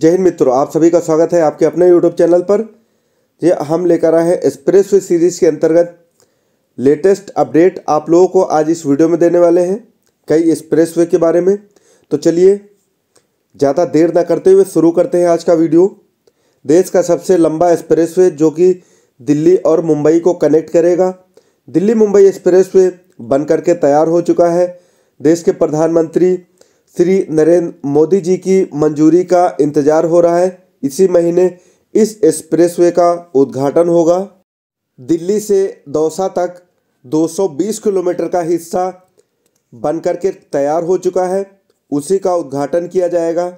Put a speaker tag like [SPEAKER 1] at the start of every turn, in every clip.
[SPEAKER 1] जय हिंद मित्रों आप सभी का स्वागत है आपके अपने यूट्यूब चैनल पर ये हम लेकर आए हैं एक्सप्रेस वे सीरीज़ के अंतर्गत लेटेस्ट अपडेट आप लोगों को आज इस वीडियो में देने वाले हैं कई एक्सप्रेस वे के बारे में तो चलिए ज़्यादा देर ना करते हुए शुरू करते हैं आज का वीडियो देश का सबसे लंबा एक्सप्रेस वे जो कि दिल्ली और मुंबई को कनेक्ट करेगा दिल्ली मुंबई एक्सप्रेस वे बन करके तैयार हो चुका है देश के प्रधानमंत्री श्री नरेंद्र मोदी जी की मंजूरी का इंतजार हो रहा है इसी महीने इस एक्सप्रेसवे का उद्घाटन होगा दिल्ली से दौसा तक 220 किलोमीटर का हिस्सा बन के तैयार हो चुका है उसी का उद्घाटन किया जाएगा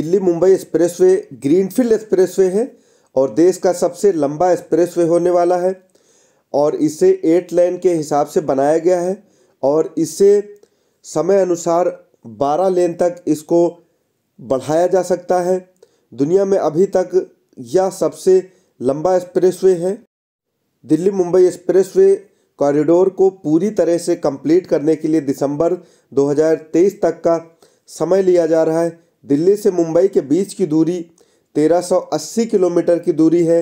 [SPEAKER 1] Delhi Mumbai expressway greenfield expressway है और देश का सबसे लंबा एक्सप्रेसवे होने वाला है और इसे एट लाइन के हिसाब से बनाया गया है और इसे समय अनुसार बारह लेन तक इसको बढ़ाया जा सकता है दुनिया में अभी तक यह सबसे लंबा एक्सप्रेसवे है दिल्ली मुंबई एक्सप्रेसवे कॉरिडोर को पूरी तरह से कंप्लीट करने के लिए दिसंबर 2023 तक का समय लिया जा रहा है दिल्ली से मुंबई के बीच की दूरी 1380 किलोमीटर की दूरी है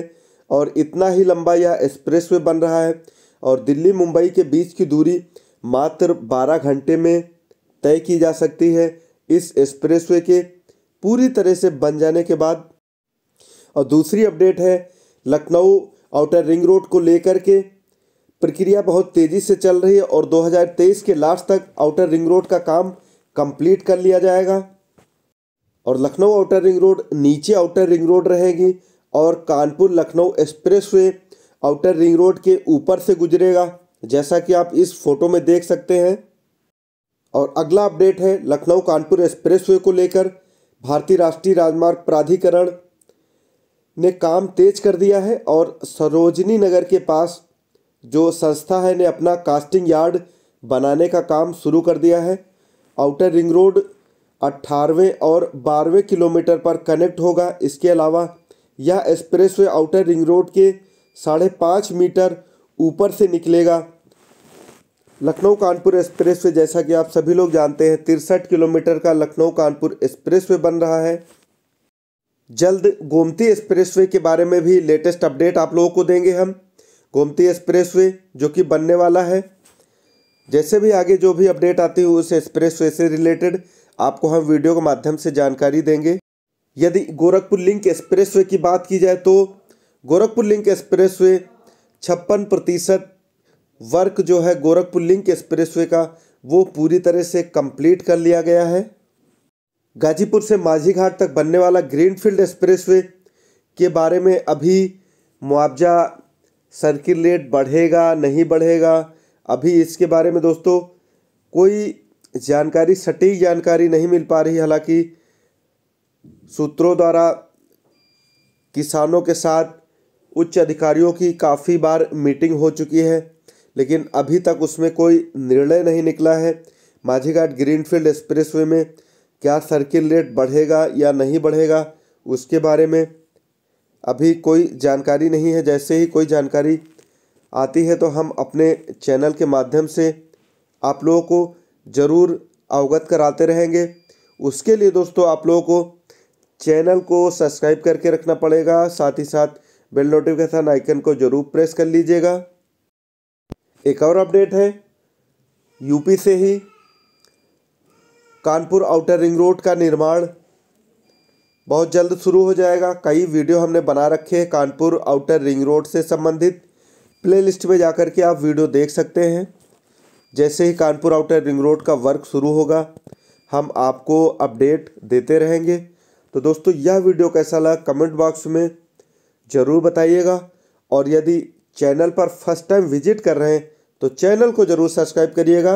[SPEAKER 1] और इतना ही लंबा यह एक्सप्रेसवे बन रहा है और दिल्ली मुंबई के बीच की दूरी मात्र 12 घंटे में तय की जा सकती है इस एक्सप्रेसवे के पूरी तरह से बन जाने के बाद और दूसरी अपडेट है लखनऊ आउटर रिंग रोड को लेकर के प्रक्रिया बहुत तेज़ी से चल रही है और 2023 के लास्ट तक आउटर रिंग रोड का काम कंप्लीट कर लिया जाएगा और लखनऊ आउटर रिंग रोड नीचे आउटर रिंग रोड रहेगी और Kanpur Lucknow expressway outer ring road के ऊपर से गुजरेगा जैसा कि आप इस फोटो में देख सकते हैं और अगला अपडेट है लखनऊ कानपुर एक्सप्रेसवे को लेकर भारतीय राष्ट्रीय राजमार्ग प्राधिकरण ने काम तेज कर दिया है और सरोजनी नगर के पास जो संस्था है ने अपना कास्टिंग यार्ड बनाने का काम शुरू कर दिया है आउटर रिंग रोड अट्ठारहवें और बारहवें किलोमीटर पर कनेक्ट होगा इसके अलावा यह एक्सप्रेसवे आउटर रिंग रोड के साढ़े पाँच मीटर ऊपर से निकलेगा लखनऊ कानपुर एक्सप्रेस वे जैसा कि आप सभी लोग जानते हैं तिरसठ किलोमीटर का लखनऊ कानपुर एक्सप्रेस वे बन रहा है जल्द गोमती एक्सप्रेस वे के बारे में भी लेटेस्ट अपडेट आप लोगों को देंगे हम गोमती एक्सप्रेस वे जो कि बनने वाला है जैसे भी आगे जो भी अपडेट आती है उस एक्सप्रेस वे से रिलेटेड आपको हम वीडियो के माध्यम से जानकारी देंगे यदि गोरखपुर लिंक एक्सप्रेस वे की बात की जाए तो गोरखपुर लिंक एक्सप्रेस वे छप्पन प्रतिशत वर्क जो है गोरखपुर लिंक एक्सप्रेस का वो पूरी तरह से कंप्लीट कर लिया गया है गाजीपुर से माझी घाट तक बनने वाला ग्रीनफील्ड एक्सप्रेसवे के बारे में अभी मुआवजा सर्किल रेट बढ़ेगा नहीं बढ़ेगा अभी इसके बारे में दोस्तों कोई जानकारी सटीक जानकारी नहीं मिल पा रही हालांकि सूत्रों द्वारा किसानों के साथ उच्च अधिकारियों की काफ़ी बार मीटिंग हो चुकी है लेकिन अभी तक उसमें कोई निर्णय नहीं निकला है माझीघाट ग्रीनफील्ड एक्सप्रेसवे में क्या सर्किल रेट बढ़ेगा या नहीं बढ़ेगा उसके बारे में अभी कोई जानकारी नहीं है जैसे ही कोई जानकारी आती है तो हम अपने चैनल के माध्यम से आप लोगों को ज़रूर अवगत कराते रहेंगे उसके लिए दोस्तों आप लोगों को चैनल को सब्सक्राइब करके रखना पड़ेगा साथ ही साथ बेल नोटिफिकेशन आइकन को ज़रूर प्रेस कर लीजिएगा एक और अपडेट है यूपी से ही कानपुर आउटर रिंग रोड का निर्माण बहुत जल्द शुरू हो जाएगा कई वीडियो हमने बना रखे हैं कानपुर आउटर रिंग रोड से संबंधित प्लेलिस्ट में जाकर के आप वीडियो देख सकते हैं जैसे ही कानपुर आउटर रिंग रोड का वर्क शुरू होगा हम आपको अपडेट देते रहेंगे तो दोस्तों यह वीडियो कैसा लगा कमेंट बॉक्स में ज़रूर बताइएगा और यदि चैनल पर फर्स्ट टाइम विजिट कर रहे हैं तो चैनल को जरूर सब्सक्राइब करिएगा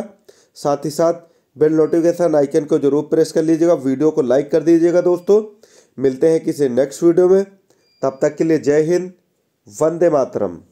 [SPEAKER 1] साथ ही साथ बेल नोटिफिकेशन आइकन को जरूर प्रेस कर लीजिएगा वीडियो को लाइक कर दीजिएगा दोस्तों मिलते हैं किसी नेक्स्ट वीडियो में तब तक के लिए जय हिंद वंदे मातरम